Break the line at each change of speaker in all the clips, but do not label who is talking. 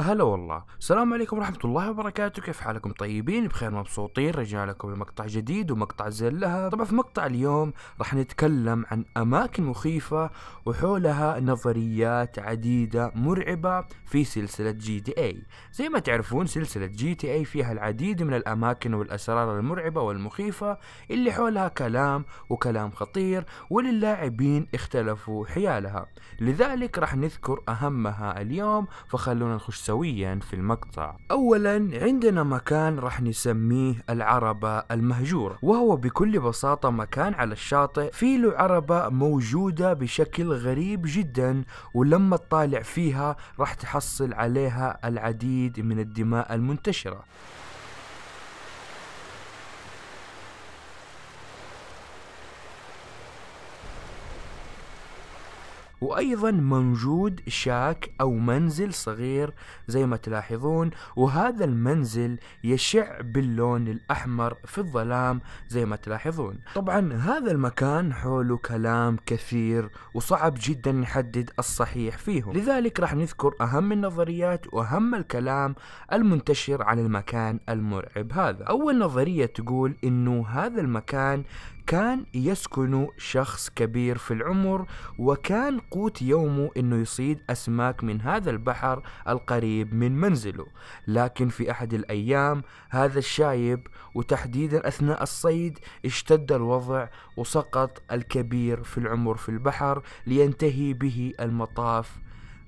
هلا والله السلام عليكم ورحمة الله وبركاته كيف حالكم طيبين بخير مبسوطين لكم بمقطع جديد ومقطع زين لها طبعا في مقطع اليوم راح نتكلم عن أماكن مخيفة وحولها نظريات عديدة مرعبة في سلسلة جي تي اي زي ما تعرفون سلسلة جي تي اي فيها العديد من الأماكن والأسرار المرعبة والمخيفة اللي حولها كلام وكلام خطير وللاعبين اختلفوا حيالها لذلك راح نذكر أهمها اليوم فخلونا نخش سويا في المقطع أولا عندنا مكان راح نسميه العربة المهجورة وهو بكل بساطة مكان على الشاطئ فيه له عربة موجودة بشكل غريب جدا ولما تطالع فيها راح تحصل عليها العديد من الدماء المنتشرة وايضا موجود شاك او منزل صغير زي ما تلاحظون وهذا المنزل يشع باللون الاحمر في الظلام زي ما تلاحظون طبعا هذا المكان حوله كلام كثير وصعب جدا نحدد الصحيح فيه لذلك راح نذكر اهم النظريات واهم الكلام المنتشر عن المكان المرعب هذا اول نظرية تقول انه هذا المكان كان يسكن شخص كبير في العمر وكان قوت يومه انه يصيد اسماك من هذا البحر القريب من منزله لكن في احد الايام هذا الشايب وتحديدا اثناء الصيد اشتد الوضع وسقط الكبير في العمر في البحر لينتهي به المطاف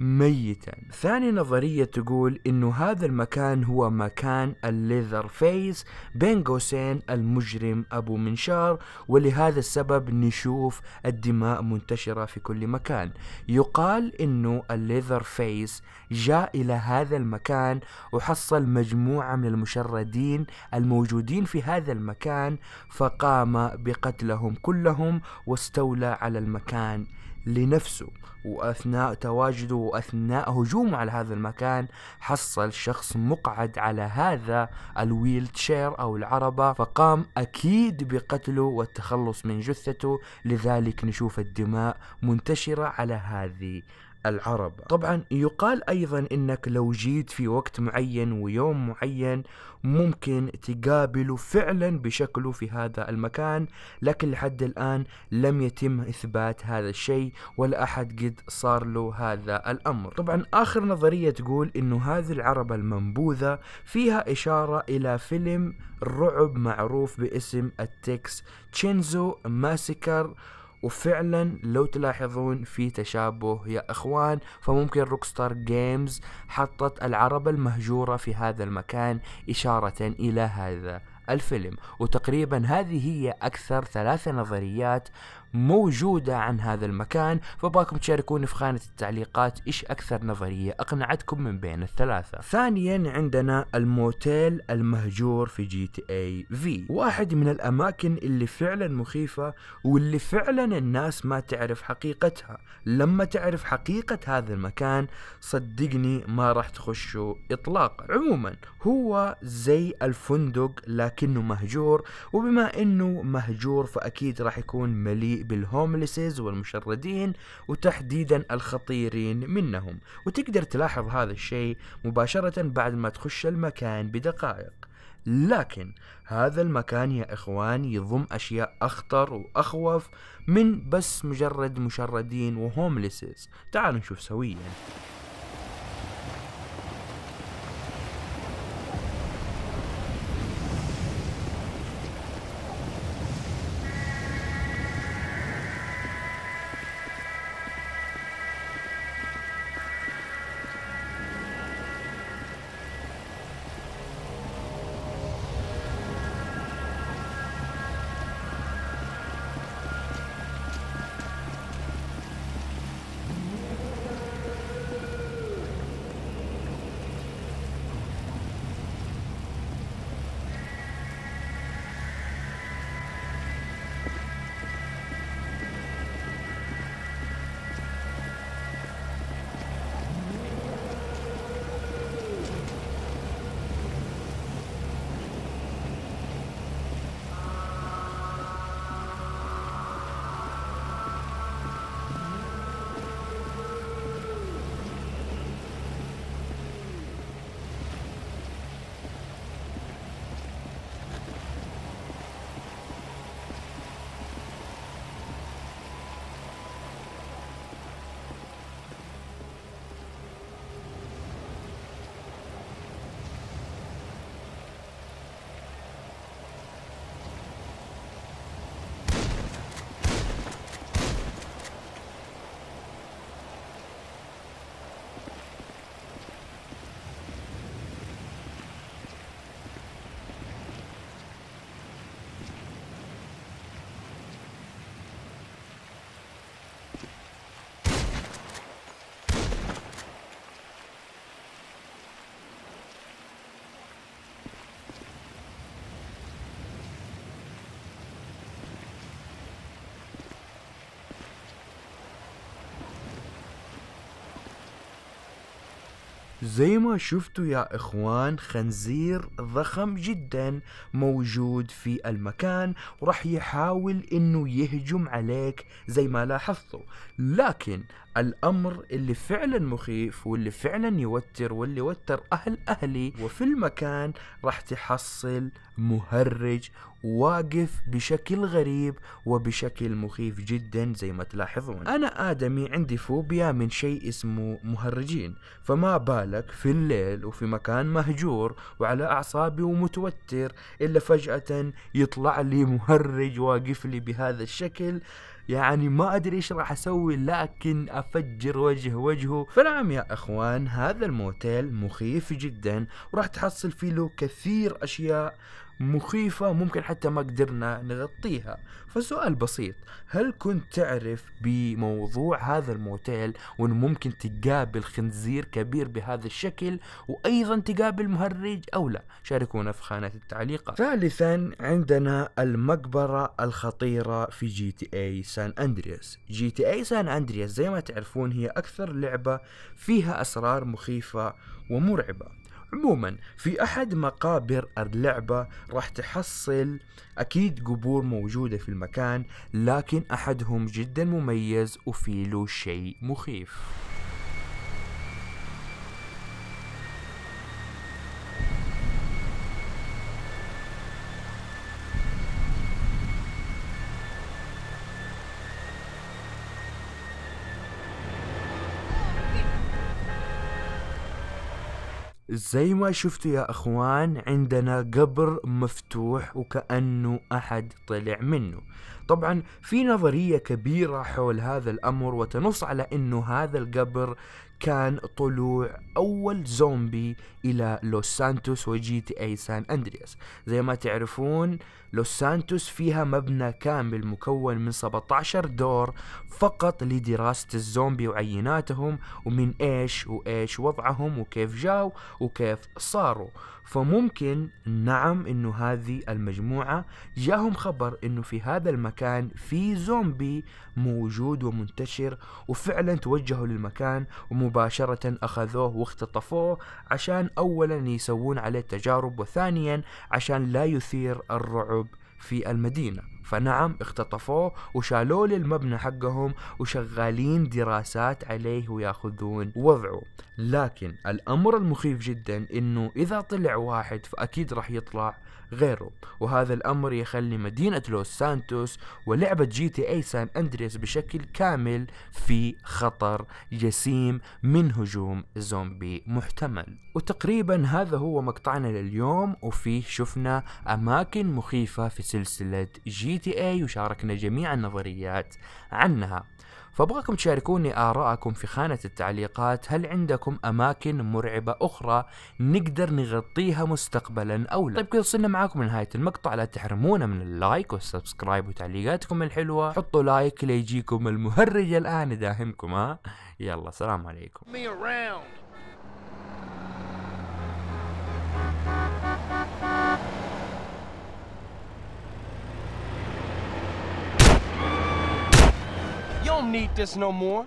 ميتا ثاني نظرية تقول انه هذا المكان هو مكان الليذر فيس بين قوسين المجرم ابو منشار ولهذا السبب نشوف الدماء منتشرة في كل مكان يقال انه الليذر فيس جاء الى هذا المكان وحصل مجموعة من المشردين الموجودين في هذا المكان فقام بقتلهم كلهم واستولى على المكان لنفسه وأثناء تواجده وأثناء هجومه على هذا المكان حصل شخص مقعد على هذا الويل تشير أو العربة فقام أكيد بقتله والتخلص من جثته لذلك نشوف الدماء منتشرة على هذه العرب طبعا يقال أيضا أنك لو جيت في وقت معين ويوم معين ممكن تقابله فعلا بشكله في هذا المكان لكن لحد الآن لم يتم إثبات هذا الشيء ولا أحد قد صار له هذا الأمر طبعا آخر نظرية تقول أنه هذه العربة المنبوذة فيها إشارة إلى فيلم رعب معروف باسم التكس تشينزو ماسكر وفعلا لو تلاحظون في تشابه يا اخوان فممكن روكستار جيمز حطت العربة المهجورة في هذا المكان إشارة إلى هذا الفيلم وتقريبا هذه هي أكثر ثلاث نظريات موجودة عن هذا المكان فباكم تشاركوني في خانة التعليقات إيش أكثر نظرية أقنعتكم من بين الثلاثة ثانيا عندنا الموتيل المهجور في جي تي اي في واحد من الأماكن اللي فعلا مخيفة واللي فعلا الناس ما تعرف حقيقتها لما تعرف حقيقة هذا المكان صدقني ما راح تخشوا إطلاقا عموما هو زي الفندق لكنه مهجور وبما أنه مهجور فأكيد راح يكون مليء بالهومليسز بالهوملسز والمشردين وتحديدا الخطيرين منهم وتقدر تلاحظ هذا الشيء مباشرة بعد ما تخش المكان بدقائق لكن هذا المكان يا اخوان يضم اشياء اخطر واخوف من بس مجرد مشردين وهومليسز تعالوا نشوف سويا زي ما شفتوا يا اخوان خنزير ضخم جدا موجود في المكان وراح يحاول انه يهجم عليك زي ما لاحظتوا لكن الامر اللي فعلا مخيف واللي فعلا يوتر واللي وتر اهل اهلي وفي المكان راح تحصل مهرج واقف بشكل غريب وبشكل مخيف جدا زي ما تلاحظون انا ادمي عندي فوبيا من شيء اسمه مهرجين فما بالك في الليل وفي مكان مهجور وعلى اعصابي ومتوتر الا فجأة يطلع لي مهرج واقف لي بهذا الشكل يعني ما ادري ايش راح اسوي لكن افجر وجه وجهه فنعم يا اخوان هذا الموتيل مخيف جدا وراح تحصل فيه له كثير اشياء مخيفة ممكن حتى ما قدرنا نغطيها فسؤال بسيط هل كنت تعرف بموضوع هذا الموتيل وأنه ممكن تقابل خنزير كبير بهذا الشكل وأيضا تقابل مهرج أو لا شاركونا في خانة التعليقات ثالثا عندنا المقبرة الخطيرة في جي تي اي سان أندرياس جي تي اي سان أندرياس زي ما تعرفون هي أكثر لعبة فيها أسرار مخيفة ومرعبة عموما في احد مقابر اللعبه راح تحصل اكيد قبور موجوده في المكان لكن احدهم جدا مميز وفي له شيء مخيف زي ما شفتوا يا اخوان عندنا قبر مفتوح وكأنه احد طلع منه طبعا في نظرية كبيرة حول هذا الامر وتنص على انه هذا القبر كان طلوع أول زومبي إلى لوس سانتوس وجي تي أي سان أندرياس زي ما تعرفون لوس سانتوس فيها مبنى كامل مكون من 17 دور فقط لدراسة الزومبي وعيناتهم ومن إيش وإيش وضعهم وكيف جاو وكيف صاروا فممكن نعم انه هذه المجموعة جاهم خبر انه في هذا المكان في زومبي موجود ومنتشر وفعلا توجهوا للمكان ومباشرة اخذوه واختطفوه عشان اولا يسوون عليه تجارب وثانيا عشان لا يثير الرعب في المدينه فنعم اختطفوه وشالوه للمبنى حقهم وشغالين دراسات عليه وياخذون وضعه لكن الامر المخيف جدا انه اذا طلع واحد فاكيد راح يطلع غيره وهذا الامر يخلي مدينة لوس سانتوس ولعبة جي تي اي سان اندريس بشكل كامل في خطر جسيم من هجوم زومبي محتمل وتقريبا هذا هو مقطعنا لليوم وفيه شفنا اماكن مخيفة في سلسلة جي جي تي اي وشاركنا جميع النظريات عنها فابغاكم تشاركوني آراءكم في خانة التعليقات هل عندكم أماكن مرعبة أخرى نقدر نغطيها مستقبلا أو لا طيب كذا وصلنا معاكم لنهاية المقطع لا تحرمونا من اللايك والسبسكرايب وتعليقاتكم الحلوة حطوا لايك ليجيكم المهرج الآن داهمكم ها يلا سلام عليكم need this no more.